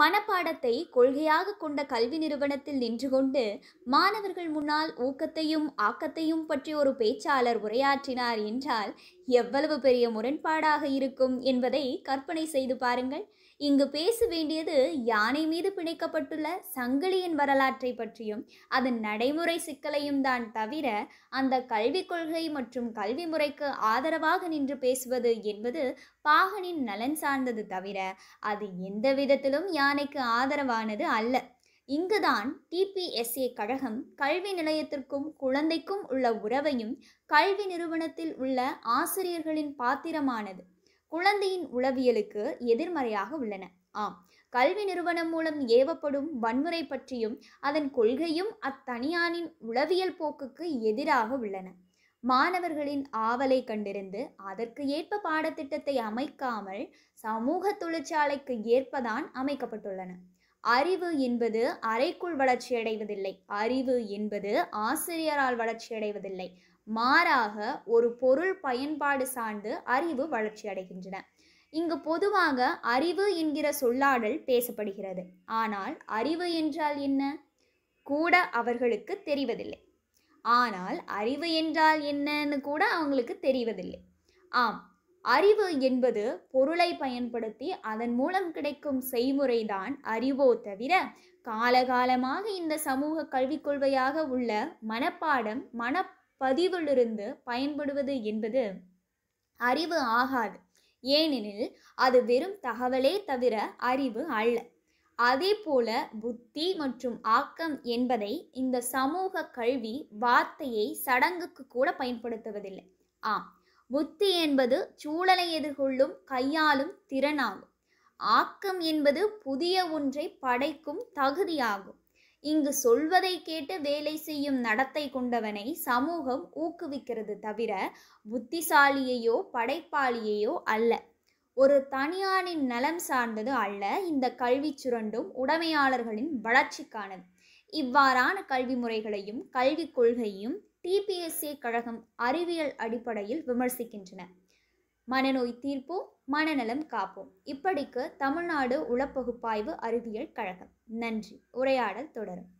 மனப்பாடத்தை கொள்கையாக கொண்ட கல்வி நிறுவனத்தில் நின்று கொண்டு மாணவர்கள் முன்னால் ஊக்கத்தையும் ஆக்கத்தையும் பற்றி ஒரு பேச்சாளர் உரையாற்றினார் என்றால் எவ்வளவு பெரிய முரண்பாடாக இருக்கும் என்பதை கற்பனை செய்து பாருங்கள் இங்கு பேச வேண்டியது யானை மீது பிணைக்கப்பட்டுள்ள சங்கிலியின் வரலாற்றை பற்றியும் அதன் நடைமுறை சிக்கலையும் தான் தவிர அந்த கல்விக் கொள்கை மற்றும் கல்வி முறைக்கு ஆதரவாக நின்று பேசுவது என்பது பாகனின் நலன் சார்ந்தது தவிர அது எந்த விதத்திலும் யானைக்கு ஆதரவானது அல்ல இங்குதான் டிபிஎஸ்ஏ கழகம் கல்வி நிலையத்திற்கும் குழந்தைக்கும் உள்ள உறவையும் கல்வி நிறுவனத்தில் உள்ள ஆசிரியர்களின் பாத்திரமானது குழந்தையின் உளவியலுக்கு எதிர்மறையாக உள்ளன ஆம் கல்வி நிறுவனம் மூலம் ஏவப்படும் வன்முறை பற்றியும் அதன் கொள்கையும் அத்தனியானின் உளவியல் போக்குக்கு எதிராக உள்ளன மாணவர்களின் ஆவலை கண்டிருந்து அதற்கு ஏற்ப பாடத்திட்டத்தை அமைக்காமல் சமூக தொழிற்சாலைக்கு ஏற்பதான் அமைக்கப்பட்டுள்ளன அறிவு என்பது அறைக்குள் வளர்ச்சியடைவதில்லை அறிவு என்பது ஆசிரியரால் வளர்ச்சியடைவதில்லை மாறாக ஒரு பொருள் பயன்பாடு சார்ந்து அறிவு வளர்ச்சி அடைகின்றன இங்கு பொதுவாக அறிவு என்கிற சொல்லாடல் பேசப்படுகிறது ஆனால் அறிவு என்றால் என்ன கூட அவர்களுக்கு தெரிவதில்லை ஆனால் அறிவு என்றால் என்னன்னு கூட அவங்களுக்கு தெரிவதில்லை ஆம் அறிவு என்பது பொருளை பயன்படுத்தி அதன் மூலம் கிடைக்கும் செய்முறைதான் அறிவோ தவிர காலகாலமாக இந்த சமூக கல்விக் கொள்கையாக உள்ள மனப்பாடம் மன பதிவிலிருந்து பயன்படுவது என்பது அறிவு ஆகாது ஏனெனில் அது வெறும் தகவலே தவிர அறிவு அல்ல அதே போல புத்தி மற்றும் ஆக்கம் என்பதை இந்த சமூக கல்வி வார்த்தையை சடங்குக்கு கூட பயன்படுத்துவதில்லை ஆம் புத்தி என்பது சூழலை எதிர்கொள்ளும் கையாளும் திறனாகும் ஆக்கம் என்பது புதிய ஒன்றை படைக்கும் தகுதியாகும் இங்கு சொல்வதை கேட்டு வேலை செய்யும் நடத்தை கொண்டவனை சமூகம் ஊக்குவிக்கிறது தவிர புத்திசாலியையோ படைப்பாளியையோ அல்ல ஒரு தனியானின் நலம் சார்ந்தது அல்ல இந்த கல்வி சுரண்டும் உடைமையாளர்களின் வளர்ச்சிக்கானது இவ்வாறான கல்வி முறைகளையும் கல்விக் கொள்கையும் டிபிஎஸ்சி கழகம் அறிவியல் அடிப்படையில் விமர்சிக்கின்றன மனநோய் தீர்ப்போம் மனநலம் காப்போம் இப்படிக்கு தமிழ்நாடு உளப்பகுப்பாய்வு அறிவியல் கழகம் நன்றி உரையாடல் தொடரும்